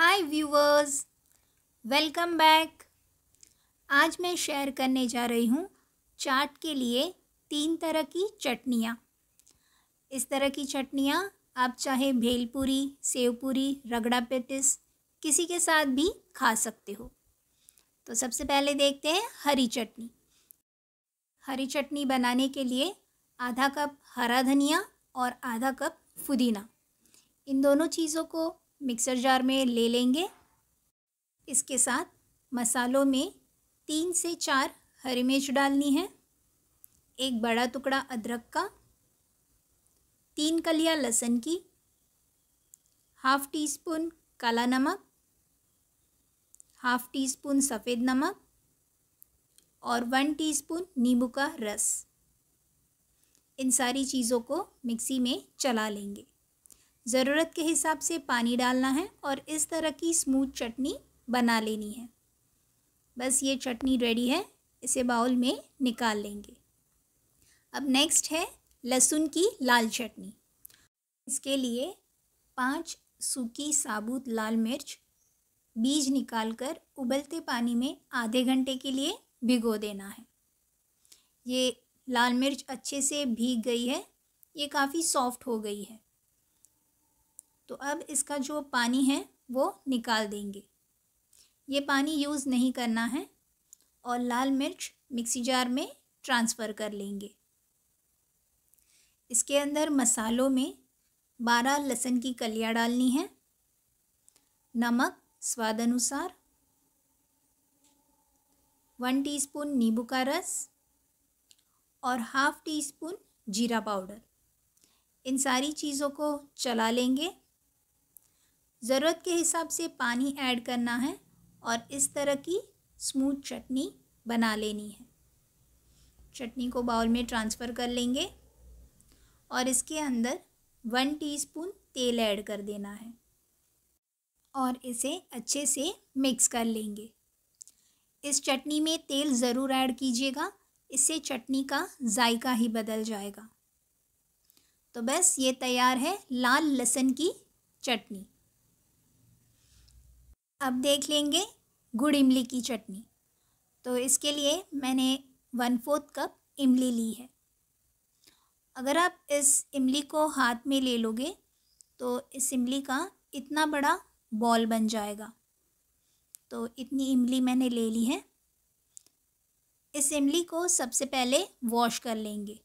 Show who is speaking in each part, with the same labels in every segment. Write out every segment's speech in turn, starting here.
Speaker 1: हाय viewers welcome back आज मैं share करने जा रही हूँ चाट के लिए तीन तरह की चटनियाँ इस तरह की चटनियाँ आप चाहे भेलपूरी सेवपूरी रगड़ा पेटिस किसी के साथ भी खा सकते हो तो सबसे पहले देखते हैं हरी चटनी हरी चटनी बनाने के लिए आधा कप हरा धनिया और आधा कप पुदीना इन दोनों चीज़ों को मिक्सर जार में ले लेंगे इसके साथ मसालों में तीन से चार हरी मिर्च डालनी है एक बड़ा टुकड़ा अदरक का तीन कलिया लहसुन की हाफ टी स्पून काला नमक हाफ टी स्पून सफ़ेद नमक और वन टीस्पून नींबू का रस इन सारी चीज़ों को मिक्सी में चला लेंगे ज़रूरत के हिसाब से पानी डालना है और इस तरह की स्मूथ चटनी बना लेनी है बस ये चटनी रेडी है इसे बाउल में निकाल लेंगे अब नेक्स्ट है लहसुन की लाल चटनी इसके लिए पांच सूखी साबुत लाल मिर्च बीज निकालकर उबलते पानी में आधे घंटे के लिए भिगो देना है ये लाल मिर्च अच्छे से भीग गई है ये काफ़ी सॉफ्ट हो गई है तो अब इसका जो पानी है वो निकाल देंगे ये पानी यूज़ नहीं करना है और लाल मिर्च मिक्सी जार में ट्रांसफ़र कर लेंगे इसके अंदर मसालों में बारह लहसुन की कलियाँ डालनी है नमक स्वाद अनुसार वन टीस्पून नींबू का रस और हाफ़ टी स्पून जीरा पाउडर इन सारी चीज़ों को चला लेंगे ज़रूरत के हिसाब से पानी ऐड करना है और इस तरह की स्मूथ चटनी बना लेनी है चटनी को बाउल में ट्रांसफ़र कर लेंगे और इसके अंदर वन टीस्पून तेल ऐड कर देना है और इसे अच्छे से मिक्स कर लेंगे इस चटनी में तेल ज़रूर ऐड कीजिएगा इससे चटनी का जायका ही बदल जाएगा तो बस ये तैयार है लाल लहसुन की चटनी अब देख लेंगे गुड़ इमली की चटनी तो इसके लिए मैंने वन फोर्थ कप इमली ली है अगर आप इस इमली को हाथ में ले लोगे तो इस इमली का इतना बड़ा बॉल बन जाएगा तो इतनी इमली मैंने ले ली है इस इमली को सबसे पहले वॉश कर लेंगे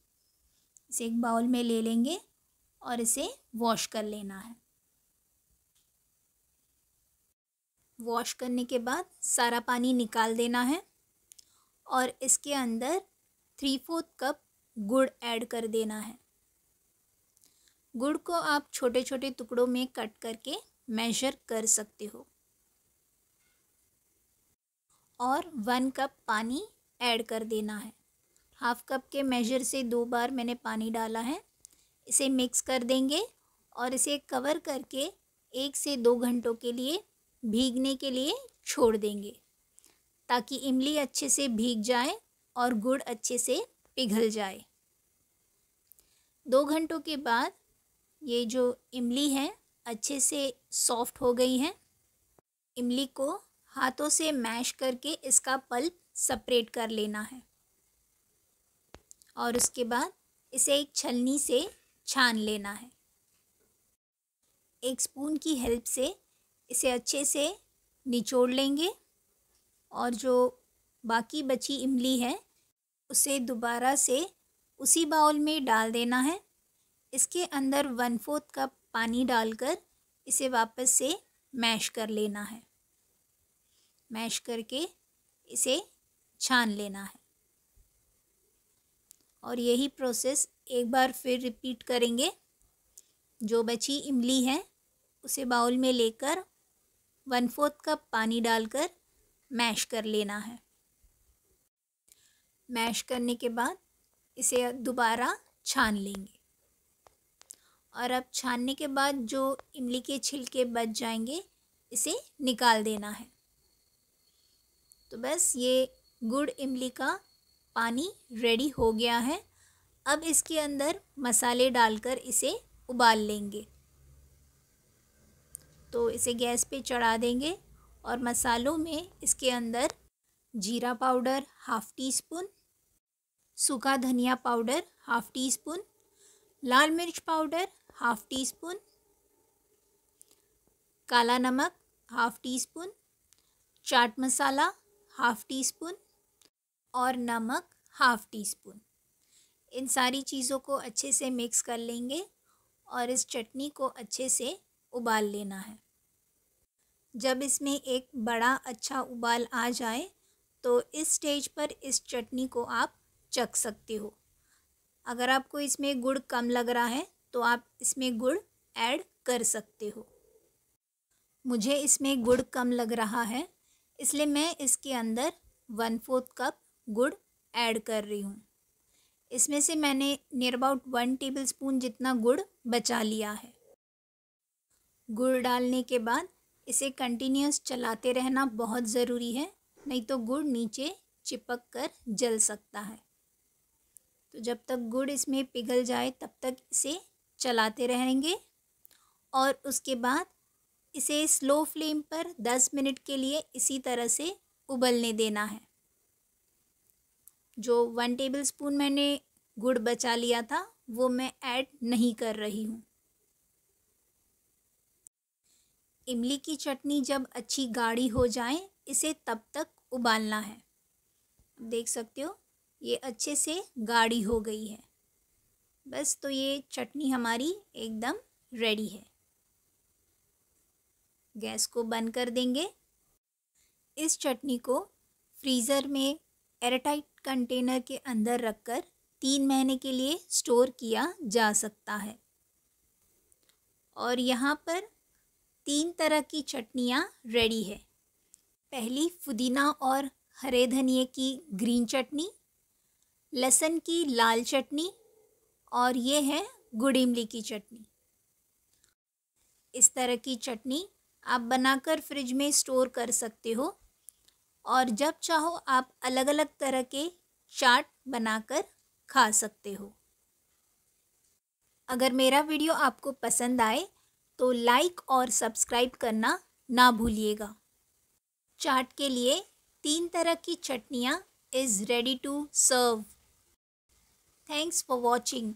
Speaker 1: इसे एक बाउल में ले लेंगे और इसे वॉश कर लेना है वॉश करने के बाद सारा पानी निकाल देना है और इसके अंदर थ्री फोर्थ कप गुड़ ऐड कर देना है गुड़ को आप छोटे छोटे टुकड़ों में कट करके मेजर कर सकते हो और वन कप पानी ऐड कर देना है हाफ कप के मेजर से दो बार मैंने पानी डाला है इसे मिक्स कर देंगे और इसे कवर करके एक से दो घंटों के लिए भीगने के लिए छोड़ देंगे ताकि इमली अच्छे से भीग जाए और गुड़ अच्छे से पिघल जाए दो घंटों के बाद ये जो इमली है अच्छे से सॉफ्ट हो गई है इमली को हाथों से मैश करके इसका पल्प सेपरेट कर लेना है और उसके बाद इसे एक छलनी से छान लेना है एक स्पून की हेल्प से इसे अच्छे से निचोड़ लेंगे और जो बाकी बची इमली है उसे दोबारा से उसी बाउल में डाल देना है इसके अंदर वन फोर्थ कप पानी डालकर इसे वापस से मैश कर लेना है मैश करके इसे छान लेना है और यही प्रोसेस एक बार फिर रिपीट करेंगे जो बची इमली है उसे बाउल में लेकर वन फोर्थ कप पानी डालकर मैश कर लेना है मैश करने के बाद इसे दोबारा छान लेंगे और अब छानने के बाद जो इमली के छिलके बच जाएंगे इसे निकाल देना है तो बस ये गुड़ इमली का पानी रेडी हो गया है अब इसके अंदर मसाले डालकर इसे उबाल लेंगे तो इसे गैस पे चढ़ा देंगे और मसालों में इसके अंदर जीरा पाउडर हाफ़ टी स्पून सूखा धनिया पाउडर हाफ़ टी स्पून लाल मिर्च पाउडर हाफ़ टी स्पून काला नमक half teaspoon chaat masala half teaspoon और नमक हाफ़ टी स्पून इन सारी चीज़ों को अच्छे से मिक्स कर लेंगे और इस चटनी को अच्छे से उबाल लेना है जब इसमें एक बड़ा अच्छा उबाल आ जाए तो इस स्टेज पर इस चटनी को आप चख सकते हो अगर आपको इसमें गुड़ कम लग रहा है तो आप इसमें गुड़ ऐड कर सकते हो मुझे इसमें गुड़ कम लग रहा है इसलिए मैं इसके अंदर वन फोर्थ कप गुड़ ऐड कर रही हूँ इसमें से मैंने near about one tablespoon जितना गुड़ बचा लिया है गुड़ डालने के बाद इसे कंटिन्यूस चलाते रहना बहुत ज़रूरी है नहीं तो गुड़ नीचे चिपक कर जल सकता है तो जब तक गुड़ इसमें पिघल जाए तब तक इसे चलाते रहेंगे और उसके बाद इसे स्लो फ्लेम पर दस मिनट के लिए इसी तरह से उबलने देना है जो वन टेबल स्पून मैंने गुड़ बचा लिया था वो मैं ऐड नहीं कर रही हूँ इमली की चटनी जब अच्छी गाढ़ी हो जाए इसे तब तक उबालना है देख सकते हो ये अच्छे से गाढ़ी हो गई है बस तो ये चटनी हमारी एकदम रेडी है गैस को बंद कर देंगे इस चटनी को फ्रीज़र में एयरटाइट कंटेनर के अंदर रखकर तीन महीने के लिए स्टोर किया जा सकता है और यहाँ पर तीन तरह की चटनियाँ रेडी है पहली पुदीना और हरे धनिए की ग्रीन चटनी लहसन की लाल चटनी और ये है गुड़ इमली की चटनी इस तरह की चटनी आप बनाकर फ्रिज में स्टोर कर सकते हो और जब चाहो आप अलग अलग तरह के चाट बनाकर खा सकते हो अगर मेरा वीडियो आपको पसंद आए तो लाइक और सब्सक्राइब करना ना भूलिएगा चाट के लिए तीन तरह की चटनियाँ is ready to serve thanks for watching